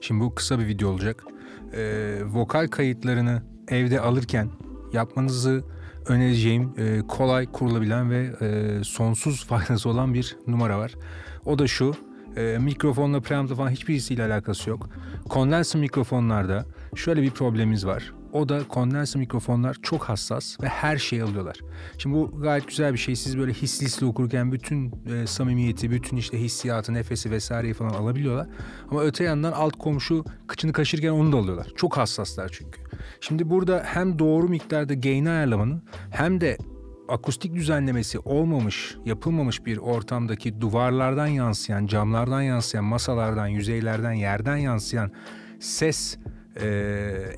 Şimdi bu kısa bir video olacak. E, vokal kayıtlarını evde alırken yapmanızı önereceğim e, kolay kurulabilen ve e, sonsuz faydası olan bir numara var. O da şu e, mikrofonla preamp falan hiçbirisiyle alakası yok. Condenser mikrofonlarda şöyle bir problemimiz var. O da kondense mikrofonlar çok hassas ve her şeyi alıyorlar. Şimdi bu gayet güzel bir şey. Siz böyle hisli hisli okurken bütün e, samimiyeti, bütün işte hissiyatı, nefesi vesaireyi falan alabiliyorlar. Ama öte yandan alt komşu kıçını kaşırken onu da alıyorlar. Çok hassaslar çünkü. Şimdi burada hem doğru miktarda gain'i ayarlamanın hem de akustik düzenlemesi olmamış, yapılmamış bir ortamdaki duvarlardan yansıyan, camlardan yansıyan, masalardan, yüzeylerden, yerden yansıyan ses e,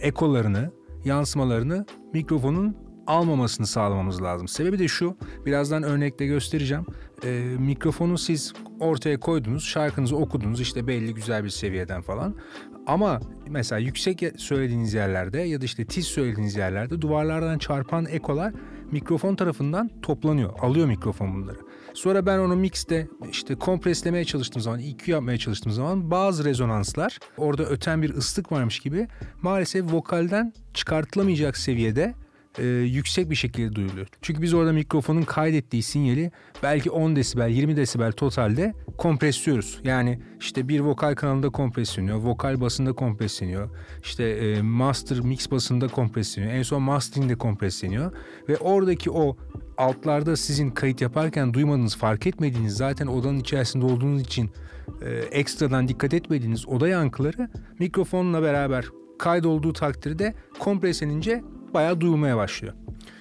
ekolarını yansımalarını mikrofonun almamasını sağlamamız lazım. Sebebi de şu, birazdan örnekle göstereceğim. Ee, mikrofonu siz ortaya koydunuz, şarkınızı okudunuz işte belli güzel bir seviyeden falan. Ama mesela yüksek söylediğiniz yerlerde ya da işte tiz söylediğiniz yerlerde duvarlardan çarpan ekolar mikrofon tarafından toplanıyor. Alıyor mikrofon bunları. Sonra ben onu mixte işte kompreslemeye çalıştığım zaman, EQ yapmaya çalıştığım zaman bazı rezonanslar orada öten bir ıslık varmış gibi maalesef vokalden çıkartılamayacak seviyede e, yüksek bir şekilde duyuluyor. Çünkü biz orada mikrofonun kaydettiği sinyali belki 10 desibel, 20 desibel totalde kompresliyoruz. Yani işte bir vokal kanalında kompresleniyor, vokal basında kompresleniyor, işte e, master mix basında kompresleniyor, en son mastering'de kompresleniyor ve oradaki o altlarda sizin kayıt yaparken duymadınız, fark etmediğiniz zaten odanın içerisinde olduğunuz için e, ekstradan dikkat etmediğiniz oda yankıları mikrofonla beraber kaydolduğu takdirde kompreslenince bayağı duyulmaya başlıyor.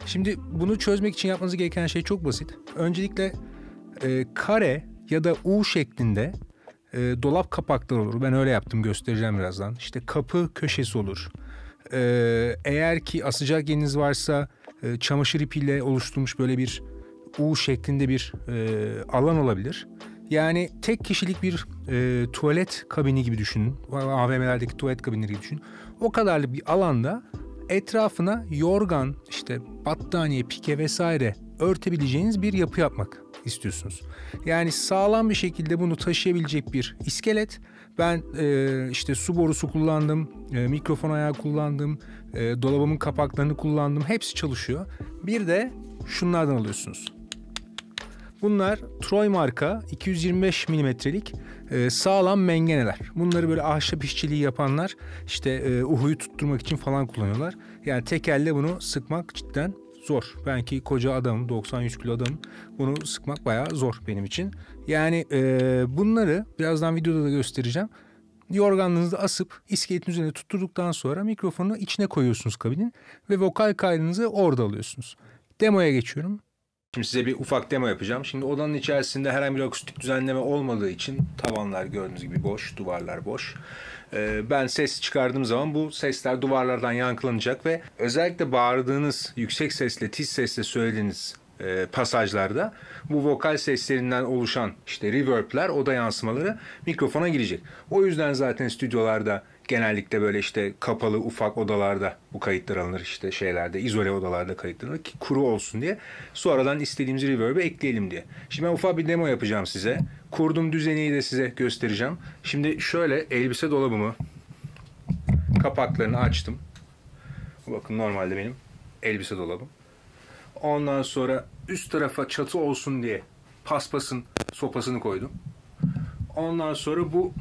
Şimdi bunu çözmek için yapmanız gereken şey çok basit. Öncelikle e, kare ya da U şeklinde e, dolap kapakları olur. Ben öyle yaptım göstereceğim birazdan. İşte kapı köşesi olur. E, eğer ki asacak yeriniz varsa e, çamaşır ipiyle oluşturulmuş böyle bir U şeklinde bir e, alan olabilir. Yani tek kişilik bir e, tuvalet kabini gibi düşünün. AVM'lerdeki tuvalet kabinleri gibi düşünün. O kadarlık bir alanda etrafına yorgan, işte battaniye, pike vesaire örtebileceğiniz bir yapı yapmak istiyorsunuz. Yani sağlam bir şekilde bunu taşıyabilecek bir iskelet. Ben e, işte su borusu kullandım, e, mikrofon ayağı kullandım, e, dolabımın kapaklarını kullandım. Hepsi çalışıyor. Bir de şunlardan alıyorsunuz. Bunlar Troy marka 225 milimetrelik e, sağlam mengeneler. Bunları böyle ahşap işçiliği yapanlar işte e, uhuyu tutturmak için falan kullanıyorlar. Yani tek elle bunu sıkmak cidden zor. Ben ki koca adamım 100 kilo adamım bunu sıkmak baya zor benim için. Yani e, bunları birazdan videoda da göstereceğim. Yorganınızı asıp iskeletin üzerine tutturduktan sonra mikrofonu içine koyuyorsunuz kabinin ve vokal kaydınızı orada alıyorsunuz. Demoya geçiyorum. Şimdi size bir ufak demo yapacağım. Şimdi odanın içerisinde herhangi bir akustik düzenleme olmadığı için tavanlar gördüğünüz gibi boş, duvarlar boş. Ee, ben ses çıkardığım zaman bu sesler duvarlardan yankılanacak ve özellikle bağırdığınız, yüksek sesle, tiz sesle söylediğiniz e, pasajlarda bu vokal seslerinden oluşan işte reverb'ler, oda yansımaları mikrofona girecek. O yüzden zaten stüdyolarda genellikle böyle işte kapalı ufak odalarda bu kayıtlar alınır işte şeylerde izole odalarda kayıtlanır ki kuru olsun diye. Sonradan istediğimiz reverb'e ekleyelim diye. Şimdi ben ufak bir demo yapacağım size. Kurduğum düzeni de size göstereceğim. Şimdi şöyle elbise dolabımı kapaklarını açtım. Bakın normalde benim elbise dolabım. Ondan sonra üst tarafa çatı olsun diye paspasın sopasını koydum. Ondan sonra bu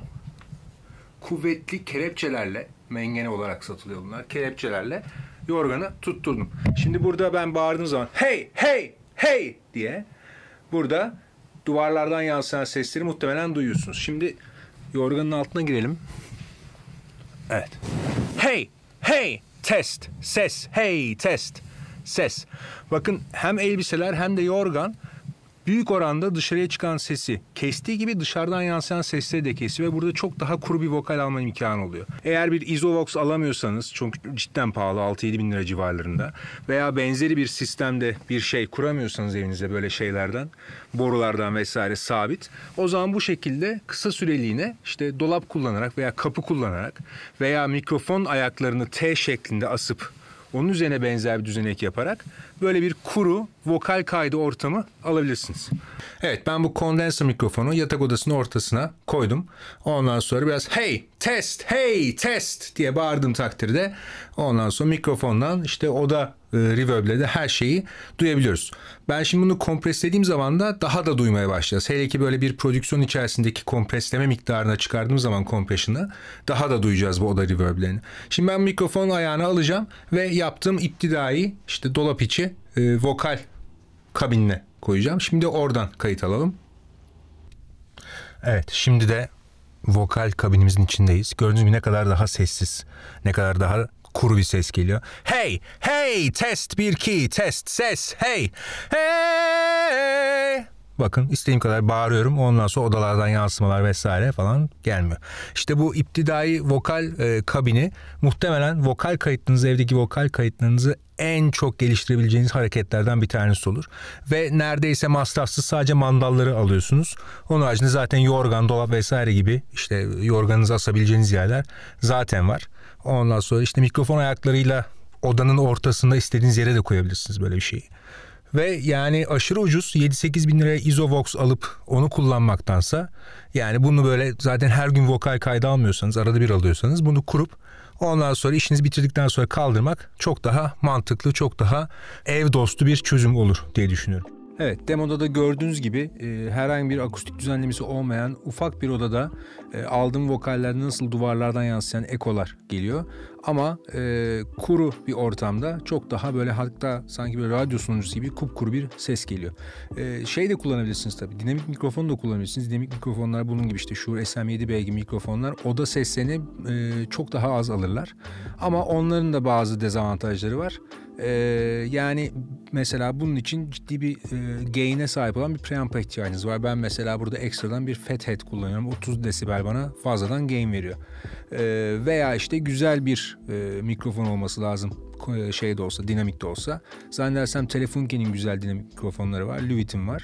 kuvvetli kelepçelerle mengene olarak satılıyor bunlar. Kelepçelerle yorganı tutturdum. Şimdi burada ben bağırdığım zaman hey hey hey diye burada duvarlardan yansıyan sesleri muhtemelen duyuyorsunuz. Şimdi yorganın altına girelim. Evet. Hey hey test ses hey test ses. Bakın hem elbiseler hem de yorgan büyük oranda dışarıya çıkan sesi kestiği gibi dışarıdan yansıyan sesleri de kesiyor ve burada çok daha kuru bir vokal alma imkanı oluyor. Eğer bir Isovox alamıyorsanız çünkü cidden pahalı 6-7 bin lira civarlarında veya benzeri bir sistemde bir şey kuramıyorsanız evinizde böyle şeylerden borulardan vesaire sabit o zaman bu şekilde kısa süreliğine işte dolap kullanarak veya kapı kullanarak veya mikrofon ayaklarını T şeklinde asıp onun üzerine benzer bir düzenek yaparak böyle bir kuru vokal kaydı ortamı alabilirsiniz. Evet ben bu kondenser mikrofonu yatak odasının ortasına koydum. Ondan sonra biraz hey test hey test diye bağırdım takdirde ondan sonra mikrofondan işte oda e, reverb'le de her şeyi duyabiliyoruz. Ben şimdi bunu kompreslediğim zaman da daha da duymaya başlayacağız. Hele ki böyle bir prodüksiyon içerisindeki kompresleme miktarına çıkardığım zaman compression'ı daha da duyacağız bu oda reverb'lerini. Şimdi ben mikrofon ayağını alacağım ve yaptığım iptidai işte dolap içi e, vokal kabinine koyacağım. Şimdi oradan kayıt alalım. Evet şimdi de vokal kabinimizin içindeyiz. Gördüğünüz gibi ne kadar daha sessiz, ne kadar daha kuru bir ses geliyor. Hey, hey, test bir iki, test ses, hey, hey. Bakın istediğim kadar bağırıyorum. Ondan sonra odalardan yansımalar vesaire falan gelmiyor. İşte bu iptidai vokal e, kabini muhtemelen vokal kayıtlarınızı, evdeki vokal kayıtlarınızı en çok geliştirebileceğiniz hareketlerden bir tanesi olur. Ve neredeyse masrafsız sadece mandalları alıyorsunuz. Onun haricinde zaten yorgan, dolap vesaire gibi işte yorganınızı asabileceğiniz yerler zaten var. Ondan sonra işte mikrofon ayaklarıyla odanın ortasında istediğiniz yere de koyabilirsiniz böyle bir şeyi. Ve yani aşırı ucuz 7-8 bin liraya Isovox alıp onu kullanmaktansa yani bunu böyle zaten her gün vokal kaydı almıyorsanız arada bir alıyorsanız bunu kurup ondan sonra işinizi bitirdikten sonra kaldırmak çok daha mantıklı çok daha ev dostu bir çözüm olur diye düşünüyorum. Evet demoda da gördüğünüz gibi e, herhangi bir akustik düzenlemesi olmayan ufak bir odada e, aldığım vokallerde nasıl duvarlardan yansıyan ekolar geliyor. Ama e, kuru bir ortamda çok daha böyle hatta sanki bir radyo sunucusu gibi kupkuru bir ses geliyor. E, şey de kullanabilirsiniz tabii dinamik mikrofon da kullanabilirsiniz. Dinamik mikrofonlar bunun gibi işte Shure SM7B gibi mikrofonlar oda seslerini e, çok daha az alırlar. Ama onların da bazı dezavantajları var. E, yani mesela bunun için ciddi bir e, gain'e sahip olan bir preamp ihtiyacınız var. Ben mesela burada ekstradan bir fat head kullanıyorum. 30 desibel bana fazladan gain veriyor. E, veya işte güzel bir e, mikrofon olması lazım e, şey de olsa, dinamik de olsa. Zannedersem Telefunken'in güzel dinamik mikrofonları var. Luvit'in var.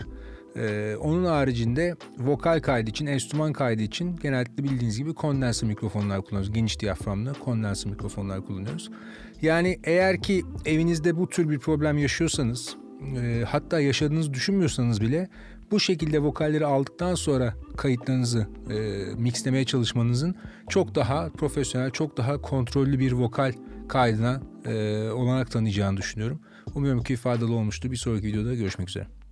Ee, onun haricinde vokal kaydı için, enstrüman kaydı için genellikle bildiğiniz gibi kondenser mikrofonlar kullanıyoruz. Geniş diyaframlı kondenser mikrofonlar kullanıyoruz. Yani eğer ki evinizde bu tür bir problem yaşıyorsanız, e, hatta yaşadığınızı düşünmüyorsanız bile bu şekilde vokalleri aldıktan sonra kayıtlarınızı e, mixlemeye çalışmanızın çok daha profesyonel, çok daha kontrollü bir vokal kaydına e, olanak tanıyacağını düşünüyorum. Umuyorum ki faydalı olmuştur. Bir sonraki videoda görüşmek üzere.